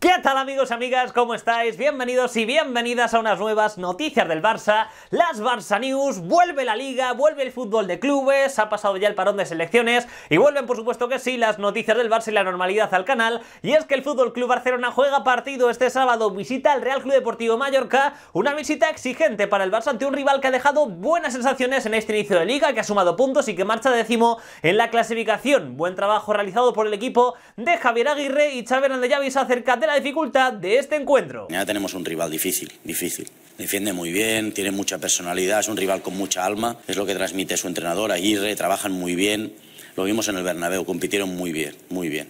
¿Qué tal amigos, amigas? ¿Cómo estáis? Bienvenidos y bienvenidas a unas nuevas noticias del Barça, las Barça News, vuelve la liga, vuelve el fútbol de clubes, ha pasado ya el parón de selecciones y vuelven por supuesto que sí las noticias del Barça y la normalidad al canal y es que el Fútbol Club Barcelona juega partido este sábado, visita al Real Club Deportivo Mallorca, una visita exigente para el Barça ante un rival que ha dejado buenas sensaciones en este inicio de liga, que ha sumado puntos y que marcha décimo en la clasificación. Buen trabajo realizado por el equipo de Javier Aguirre y Xavi Hernández acerca de la dificultad de este encuentro. Ya tenemos un rival difícil, difícil. Defiende muy bien, tiene mucha personalidad, es un rival con mucha alma, es lo que transmite su entrenador. Aguirre, trabajan muy bien, lo vimos en el Bernabéu, compitieron muy bien, muy bien.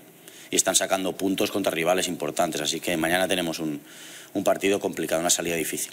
Y están sacando puntos contra rivales importantes, así que mañana tenemos un partido complicado, una salida difícil.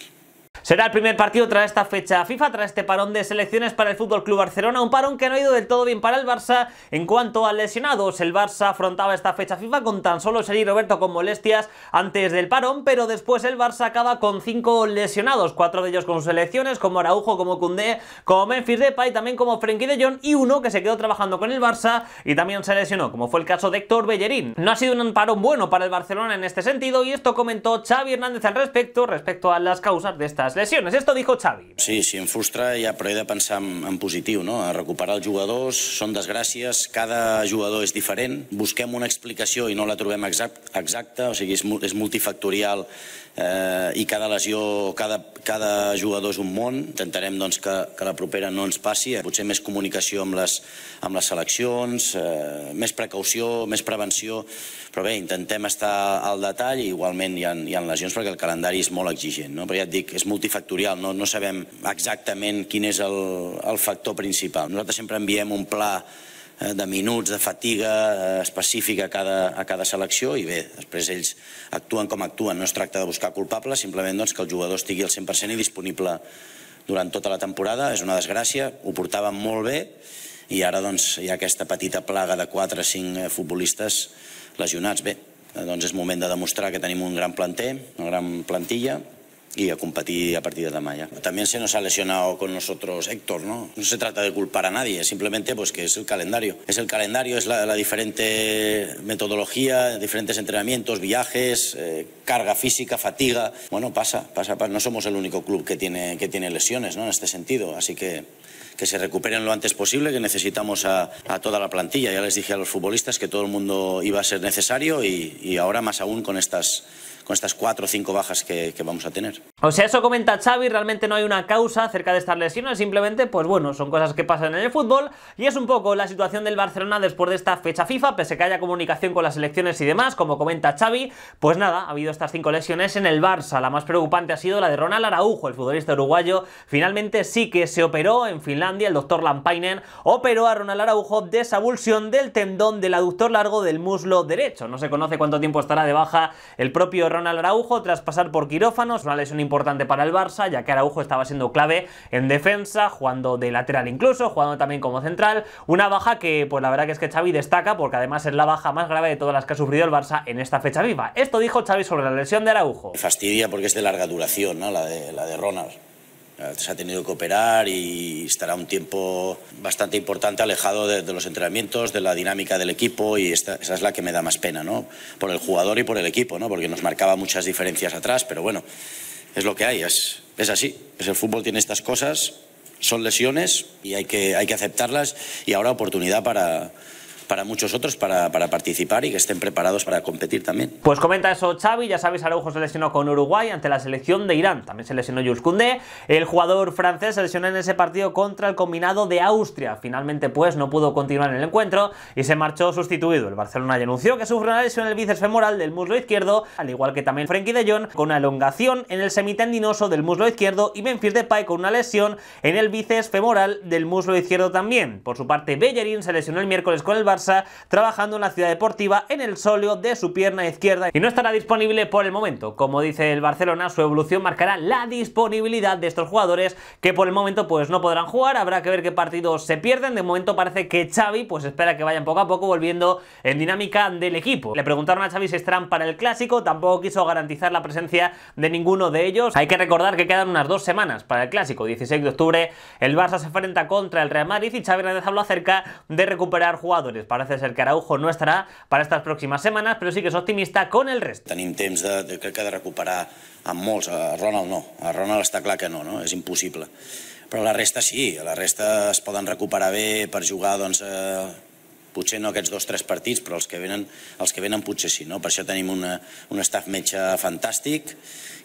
Será el primer partido tras esta fecha FIFA, tras este parón de selecciones para el FC Barcelona, un parón que no ha ido del todo bien para el Barça en cuanto a lesionados. El Barça afrontaba esta fecha FIFA con tan solo Seri Roberto con molestias antes del parón, pero después el Barça acaba con cinco lesionados, cuatro de ellos con selecciones, como Araujo, como Koundé, como Memphis Depay, también como Frenkie de Jong y uno que se quedó trabajando con el Barça y también se lesionó, como fue el caso de Héctor Bellerín. No ha sido un parón bueno para el Barcelona en este sentido y esto comentó Xavi Hernández al respecto, respecto a las causas de esta les lesiones. Esto dijo Xavi. Sí, sí, em frustra ja, però he de pensar en, en positiu, no? A recuperar els jugadors, són desgràcies, cada jugador és diferent, busquem una explicació i no la trobem exact, exacta, o sigui, és, és multifactorial eh, i cada lesió, cada, cada jugador és un món. Intentarem doncs, que, que la propera no ens passi, potser més comunicació amb les, amb les seleccions, eh, més precaució, més prevenció, però bé, intentem estar al detall i igualment hi ha, hi ha lesions perquè el calendari és molt exigent, no? però ja et dic, és molt multifactorial, no, no sabem exactament quin és el, el factor principal. Nosaltres sempre enviem un pla eh, de minuts, de fatiga eh, específica a cada, a cada selecció i bé, després ells actuen com actuen, no es tracta de buscar culpables, simplement doncs, que el jugador estigui al 100% i disponible durant tota la temporada, és una desgràcia, ho portàvem molt bé i ara doncs, hi ha aquesta petita plaga de 4 o 5 futbolistes lesionats. Bé, eh, doncs és moment de demostrar que tenim un gran planter, una gran plantilla, y a competir a partir de la ja. También se nos ha lesionado con nosotros Héctor, ¿no? No se trata de culpar a nadie, simplemente pues que es el calendario. Es el calendario, es la, diferente metodología, diferentes entrenamientos, viajes, eh, carga física, fatiga. Bueno, pasa, pasa, pasa. No somos el único club que tiene, que tiene lesiones, ¿no? En este sentido, así que que se recuperen lo antes posible, que necesitamos a, toda la plantilla. Ya les dije a los futbolistas que todo el mundo iba a ser necesario y, y ahora más aún con estas con estas cuatro o cinco bajas que, vamos a tener. O sea, eso comenta Xavi, realmente no hay una causa acerca de estas lesiones, simplemente, pues bueno, son cosas que pasan en el fútbol y es un poco la situación del Barcelona después de esta fecha FIFA, pese que haya comunicación con las elecciones y demás, como comenta Xavi, pues nada, ha habido estas cinco lesiones en el Barça, la más preocupante ha sido la de Ronald Araujo, el futbolista uruguayo, finalmente sí que se operó en Finlandia, el doctor Lampainen operó a Ronald Araujo de esa avulsión del tendón del aductor largo del muslo derecho, no se conoce cuánto tiempo estará de baja el propio al Araujo tras pasar por quirófanos, una lesión importante para el Barça, ya que Araujo estaba siendo clave en defensa, jugando de lateral incluso, jugando también como central, una baja que pues la verdad que es que Xavi destaca porque además es la baja más grave de todas las que ha sufrido el Barça en esta fecha viva. Esto dijo Xavi sobre la lesión de Araujo. fastidia porque es de larga duración, ¿no? La de, la de Ronald eh, se ha tenido que operar y estará un tiempo bastante importante alejado de, los entrenamientos, de la dinámica del equipo y esa es la que me da más pena, ¿no? Por el jugador y por el equipo, ¿no? Porque nos marcaba muchas diferencias atrás, pero bueno, es lo que hay, es, es así. Es pues el fútbol tiene estas cosas, son lesiones y hay que, hay que aceptarlas y ahora oportunidad para para muchos otros para, para, participar y que estén preparados para competir también. Pues comenta eso Xavi, ya sabéis, Araujo se lesionó con Uruguay ante la selección de Irán, también se lesionó Jules Koundé, el jugador francés se lesionó en ese partido contra el combinado de Austria, finalmente pues no pudo continuar en el encuentro y se marchó sustituido. El Barcelona ya anunció que sufre una lesión en el bíceps femoral del muslo izquierdo, al igual que también Frenkie de Jong con una elongación en el semitendinoso del muslo izquierdo y de Depay con una lesión en el bíceps femoral del muslo izquierdo también. Por su parte, Bellerín se lesionó el miércoles con el trabajando en la ciudad deportiva en el sóleo de su pierna izquierda y no estará disponible por el momento. Como dice el Barcelona, su evolución marcará la disponibilidad de estos jugadores que por el momento pues no podrán jugar, habrá que ver qué partidos se pierden. De momento parece que Xavi pues espera que vayan poco a poco volviendo en dinámica del equipo. Le preguntaron a Xavi si estarán para el clásico, tampoco quiso garantizar la presencia de ninguno de ellos. Hay que recordar que quedan unas dos semanas para el clásico, 16 de octubre el Barça se enfrenta contra el Real Madrid y Xavi ha habló acerca de recuperar jugadores. Parece ser que Araujo no estará para estas próximas semanas, pero sí que es optimista con el resto. Tenim temps de, de, crec que de recuperar amb molts. A Ronald no. A Ronald està clar que no, no? És impossible. Però la resta sí, la resta es poden recuperar bé per jugar doncs, eh, potser no aquests dos o tres partits, però los que venen, els que venen potser sí. No? Per això tenim una, un staff metge fantàstic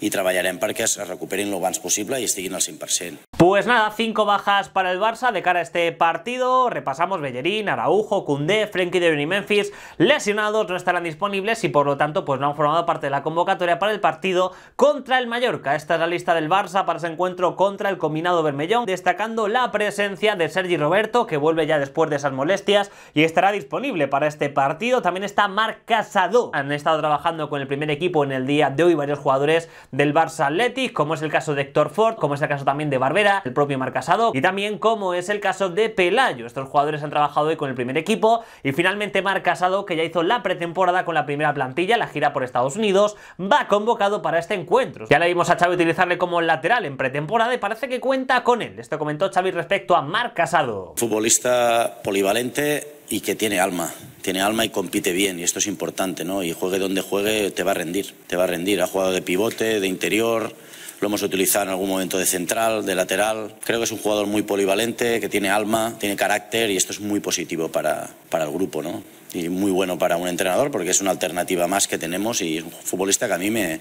y treballarem en parques se recuperen lo más posible y estén al 100%. Pues nada, cinco bajas para el Barça de cara a este partido. Repasamos Bellerín, Araujo, Cundé, Frenkie de y Memphis. Lesionados no estarán disponibles y por lo tanto pues no han formado parte de la convocatoria para el partido contra el Mallorca. Esta es la lista del Barça para ese encuentro contra el combinado Bermellón, destacando la presencia de Sergi Roberto, que vuelve ya después de esas molestias y está disponible para este partido. También está Marc Casado. Han estado trabajando con el primer equipo en el día de hoy varios jugadores del Barça Athletic, como es el caso de Héctor Ford, como es el caso también de Barbera, el propio Marc Casado, y también como es el caso de Pelayo. Estos jugadores han trabajado hoy con el primer equipo y finalmente Marc Casado, que ya hizo la pretemporada con la primera plantilla, la gira por Estados Unidos, va convocado para este encuentro. Ya le vimos a Xavi utilizarle como lateral en pretemporada y parece que cuenta con él. Esto comentó Xavi respecto a Marc Casado. Futbolista polivalente y que tiene alma. Tiene alma y compite bien, y esto es importante, ¿no? Y juegue donde juegue, te va a rendir, te va a rendir. Ha jugado de pivote, de interior, lo hemos utilizado en algún momento de central, de lateral. Creo que es un jugador muy polivalente, que tiene alma, tiene carácter, y esto es muy positivo para, el grupo, ¿no? Y muy bueno para un entrenador, porque es una alternativa más que tenemos y es un futbolista que a mí me,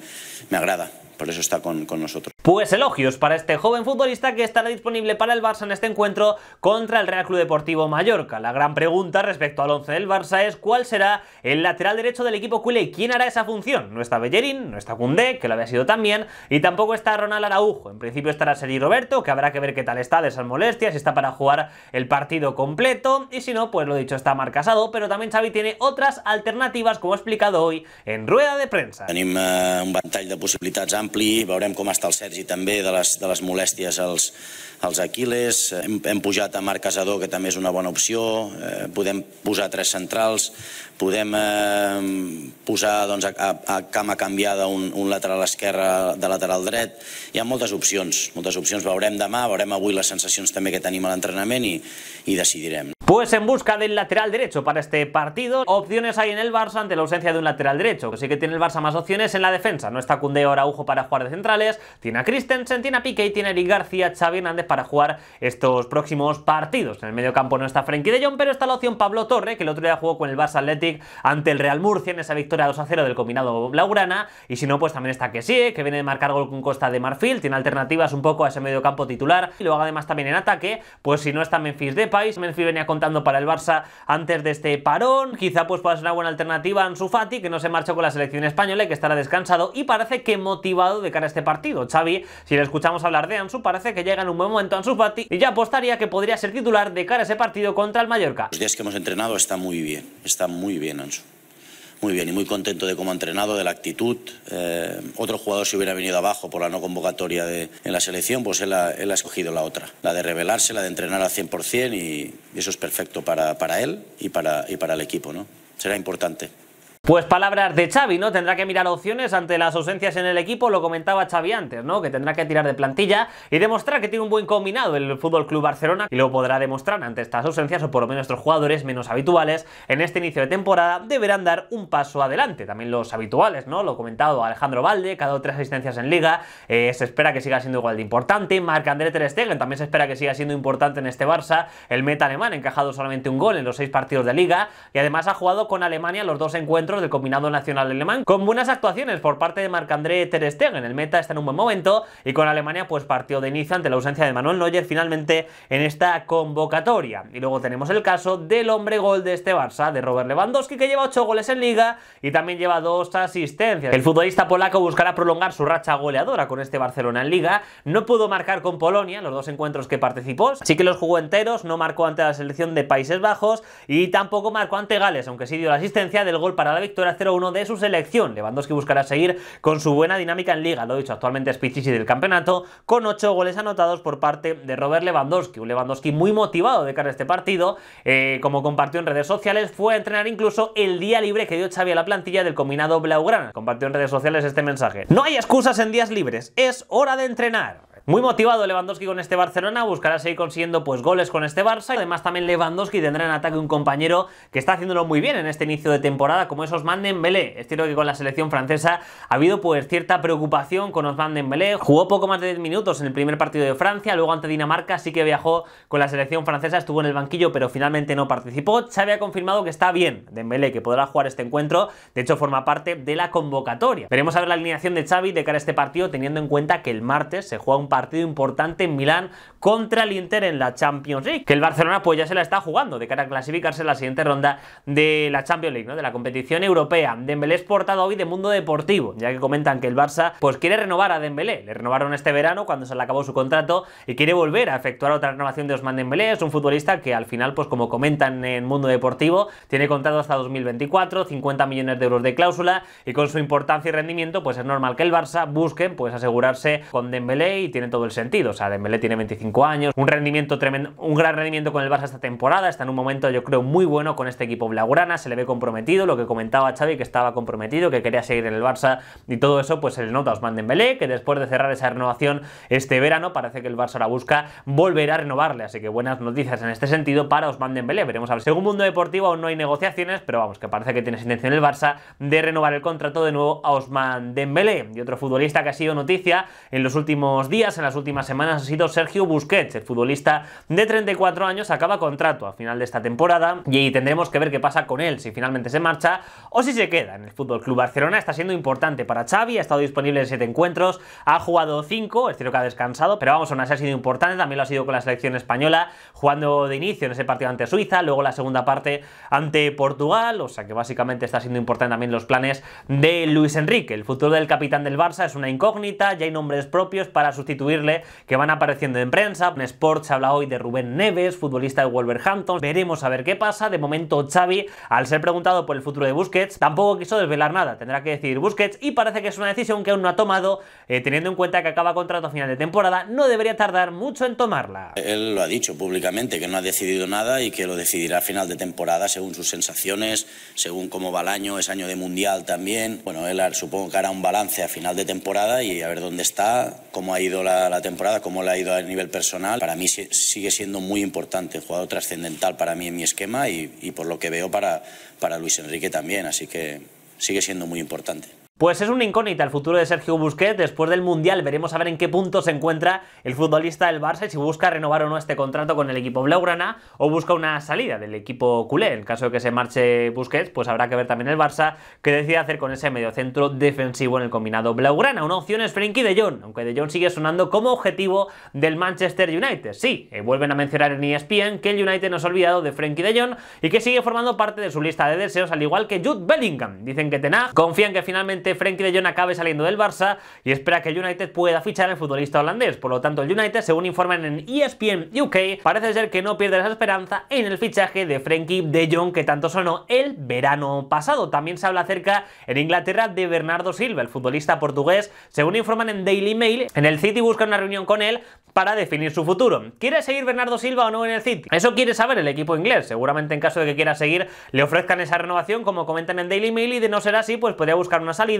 me agrada por eso está con, nosotros. Pues elogios para este joven futbolista que estará disponible para el Barça en este encuentro contra el Real Club Deportivo Mallorca. La gran pregunta respecto al 11 del Barça es cuál será el lateral derecho del equipo culé y quién hará esa función. No está Bellerín, no está Cundé, que lo había sido también, y tampoco está Ronald Araujo. En principio estará Sergi Roberto, que habrá que ver qué tal está de esas molestias, si está para jugar el partido completo, y si no, pues lo dicho está Marcasado. pero también Xavi tiene otras alternativas, como he explicado hoy en rueda de Prensa. Eh, un ventall de posibilidades omplir, veurem com està el Sergi també de les, de les molèsties als, als Aquiles, hem, hem pujat a Marc Casador, que també és una bona opció, eh, podem posar tres centrals, podem eh, posar doncs, a, a cama canviada un, un lateral esquerre de lateral dret, hi ha moltes opcions, moltes opcions, veurem demà, veurem avui les sensacions també que tenim a l'entrenament i, i decidirem. pues en busca del lateral derecho para este partido. Opciones hay en el Barça ante la ausencia de un lateral derecho. que sí que tiene el Barça más opciones en la defensa. No está Cundeo o Araujo para jugar de centrales, tiene a Christensen, tiene a Piqué y tiene a Eric García, Xavi Hernández para jugar estos próximos partidos. En el medio campo no está Frenkie de Jong, pero está la opción Pablo Torre, que el otro día jugó con el Barça Athletic ante el Real Murcia en esa victoria 2 a 0 del combinado Laurana. Y si no, pues también está que que viene de marcar gol con Costa de Marfil, tiene alternativas un poco a ese medio campo titular. Y lo haga además también en ataque, pues si no está Memphis Depay, Memphis viene con para el Barça antes de este parón. Quizá pues pueda ser una buena alternativa a Ansu Fati, que no se marchó con la selección española y que estará descansado y parece que motivado de cara a este partido. Xavi, si le escuchamos hablar de Ansu, parece que llega en un buen momento Ansu Fati y ya apostaría que podría ser titular de cara a ese partido contra el Mallorca. Los días que hemos entrenado está muy bien, está muy bien Ansu muy bien y muy contento de cómo ha entrenado, de la actitud. Eh, otro jugador si hubiera venido abajo por la no convocatoria de, en la selección, pues él ha, escogido la otra, la de revelarse, la de entrenar al 100% y, y eso es perfecto para, él y para, y para el equipo. ¿no? Será importante. Pues palabras de Xavi, ¿no? Tendrá que mirar opciones ante las ausencias en el equipo, lo comentaba Xavi antes, ¿no? Que tendrá que tirar de plantilla y demostrar que tiene un buen combinado el Fútbol Club Barcelona y lo podrá demostrar ante estas ausencias o por lo menos los jugadores menos habituales en este inicio de temporada deberán dar un paso adelante. También los habituales, ¿no? Lo comentado Alejandro Valde, cada tres asistencias en liga, eh, se espera que siga siendo igual de importante. Marc André Ter Stegen también se espera que siga siendo importante en este Barça. El meta alemán encajado solamente un gol en los seis partidos de liga y además ha jugado con Alemania los dos encuentros del combinado nacional alemán, con buenas actuaciones por parte de Marc-André Ter Stegen. El meta está en un buen momento y con Alemania pues partió de inicio ante la ausencia de Manuel Neuer finalmente en esta convocatoria. Y luego tenemos el caso del hombre gol de este Barça, de Robert Lewandowski, que lleva 8 goles en liga y también lleva 2 asistencias. El futbolista polaco buscará prolongar su racha goleadora con este Barcelona en liga. No pudo marcar con Polonia los dos encuentros que participó, así que los jugó enteros, no marcó ante la selección de Países Bajos y tampoco marcó ante Gales, aunque sí dio la asistencia del gol para victoria 0-1 de su selección. Lewandowski buscará seguir con su buena dinámica en liga, lo dicho, actualmente es Pichichi del campeonato, con 8 goles anotados por parte de Robert Lewandowski. Un Lewandowski muy motivado de cara a este partido, eh, como compartió en redes sociales, fue a entrenar incluso el día libre que dio Xavi a la plantilla del combinado Blaugrana. Compartió en redes sociales este mensaje. No hay excusas en días libres, es hora de entrenar. Muy motivado Lewandowski con este Barcelona, buscará seguir consiguiendo pues goles con este Barça. Además también Lewandowski tendrá en ataque un compañero que está haciéndolo muy bien en este inicio de temporada, como es Osman Dembélé. Es cierto que con la selección francesa ha habido pues cierta preocupación con Osman Dembélé. Jugó poco más de 10 minutos en el primer partido de Francia, luego ante Dinamarca sí que viajó con la selección francesa, estuvo en el banquillo pero finalmente no participó. Xavi ha confirmado que está bien Dembélé, que podrá jugar este encuentro. De hecho forma parte de la convocatoria. Veremos a ver la alineación de Xavi de cara a este partido teniendo en cuenta que el martes se juega un partido importante en Milán contra el Inter en la Champions League. Que el Barcelona pues ya se la está jugando de cara a clasificarse en la siguiente ronda de la Champions League, ¿no? De la competición europea. Dembélé es portado hoy de Mundo Deportivo, ya que comentan que el Barça pues quiere renovar a Dembélé. Le renovaron este verano cuando se le acabó su contrato y quiere volver a efectuar otra renovación de Osman Dembélé. Es un futbolista que al final, pues como comentan en Mundo Deportivo, tiene contrato hasta 2024, 50 millones de euros de cláusula y con su importancia y rendimiento pues es normal que el Barça busquen pues asegurarse con Dembélé y en todo el sentido. O sea, Dembélé tiene 25 años, un rendimiento tremendo, un gran rendimiento con el Barça esta temporada, está en un momento yo creo muy bueno con este equipo blaugrana, se le ve comprometido, lo que comentaba Xavi que estaba comprometido, que quería seguir en el Barça y todo eso pues se le nota a Osman Dembélé, que después de cerrar esa renovación este verano parece que el Barça la busca volver a renovarle, así que buenas noticias en este sentido para Osman Dembélé. Veremos a ver. Según Mundo Deportivo aún no hay negociaciones, pero vamos, que parece que tiene intención el Barça de renovar el contrato de nuevo a Osman Dembélé. Y otro futbolista que ha sido noticia en los últimos días en las últimas semanas ha sido Sergio Busquets, el futbolista de 34 años, acaba contrato a final de esta temporada y tendremos que ver qué pasa con él, si finalmente se marcha o si se queda en el Fútbol Club Barcelona. Está siendo importante para Xavi, ha estado disponible en 7 encuentros, ha jugado 5, es cierto que ha descansado, pero vamos, aún así ha sido importante, también lo ha sido con la selección española, jugando de inicio en ese partido ante Suiza, luego la segunda parte ante Portugal, o sea que básicamente está siendo importante también los planes de Luis Enrique. El futuro del capitán del Barça es una incógnita, ya hay nombres propios para sustituir que van apareciendo en prensa. En Sports habla hoy de Rubén Neves, futbolista de Wolverhampton. Veremos a ver qué pasa. De momento, Xavi, al ser preguntado por el futuro de Busquets, tampoco quiso desvelar nada. Tendrá que decidir Busquets y parece que es una decisión que aún no ha tomado, eh, teniendo en cuenta que acaba contrato a final de temporada. No debería tardar mucho en tomarla. Él lo ha dicho públicamente, que no ha decidido nada y que lo decidirá a final de temporada según sus sensaciones, según cómo va el año, es año de mundial también. Bueno, él supongo que hará un balance a final de temporada y a ver dónde está, cómo ha ido la la, temporada, cómo le ha ido a nivel personal, para mí sigue siendo muy importante, un jugador trascendental para mí en mi esquema y, por lo que veo para Luis Enrique también, así que sigue siendo muy importante. Pues es un incógnita el futuro de Sergio Busquets. Después del Mundial veremos a ver en qué punto se encuentra el futbolista del Barça y si busca renovar o no este contrato con el equipo blaugrana o busca una salida del equipo culé. En caso de que se marche Busquets, pues habrá que ver también el Barça qué decide hacer con ese mediocentro defensivo en el combinado blaugrana. Una opción es Frenkie de Jong, aunque de Jong sigue sonando como objetivo del Manchester United. Sí, eh, vuelven a mencionar en ESPN que el United no se ha olvidado de Frenkie de Jong y que sigue formando parte de su lista de deseos, al igual que Jude Bellingham. Dicen que Tenag confían que finalmente Frenkie de Jong acabe saliendo del Barça y espera que el United pueda fichar al futbolista holandés. Por lo tanto, el United, según informan en ESPN UK, parece ser que no pierde la esperanza en el fichaje de Frenkie de Jong que tanto sonó el verano pasado. También se habla acerca en Inglaterra de Bernardo Silva, el futbolista portugués. Según informan en Daily Mail, en el City buscan una reunión con él para definir su futuro. ¿Quiere seguir Bernardo Silva o no en el City? Eso quiere saber el equipo inglés. Seguramente en caso de que quiera seguir le ofrezcan esa renovación, como comentan en Daily Mail, y de no ser así, pues podría buscar una salida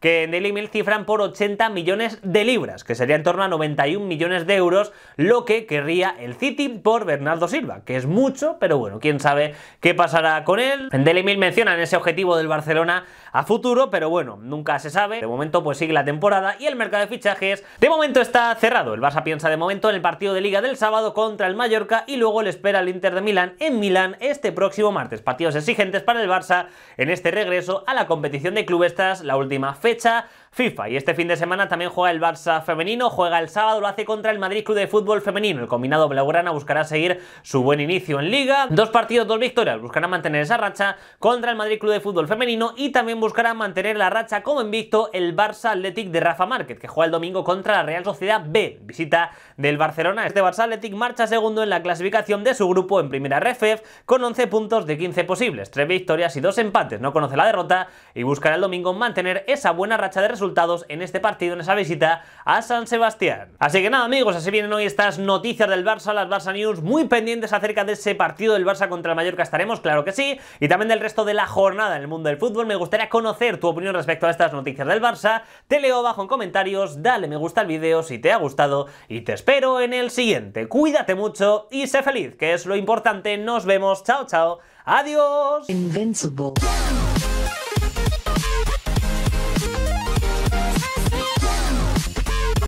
que en el email cifran por 80 millones de libras, que sería en torno a 91 millones de euros, lo que querría el City por Bernardo Silva, que es mucho, pero bueno, quién sabe qué pasará con él. En Daily Mail mencionan ese objetivo del Barcelona a futuro, pero bueno, nunca se sabe. De momento pues sigue la temporada y el mercado de fichajes de momento está cerrado. El Barça piensa de momento en el partido de Liga del sábado contra el Mallorca y luego le espera el Inter de Milán en Milán este próximo martes. Partidos exigentes para el Barça en este regreso a la competición de clubes tras la última fecha. FIFA. Y este fin de semana también juega el Barça femenino, juega el sábado, lo hace contra el Madrid Club de Fútbol Femenino. El combinado Blaugrana buscará seguir su buen inicio en Liga. Dos partidos, dos victorias. Buscará mantener esa racha contra el Madrid Club de Fútbol Femenino y también buscará mantener la racha como invicto el Barça Athletic de Rafa Márquez, que juega el domingo contra la Real Sociedad B, visita del Barcelona. Este Barça Athletic marcha segundo en la clasificación de su grupo en primera RFEF con 11 puntos de 15 posibles, Tres victorias y dos empates. No conoce la derrota y buscará el domingo mantener esa buena racha de resultados en este partido, en esa visita a San Sebastián. Así que nada amigos, así vienen hoy estas noticias del Barça, las Barça News, muy pendientes acerca de ese partido del Barça contra el Mallorca estaremos, claro que sí, y también del resto de la jornada en el mundo del fútbol. Me gustaría conocer tu opinión respecto a estas noticias del Barça, te leo abajo en comentarios, dale me gusta el vídeo si te ha gustado y te espero en el siguiente. Cuídate mucho y sé feliz, que es lo importante. Nos vemos, chao chao, adiós.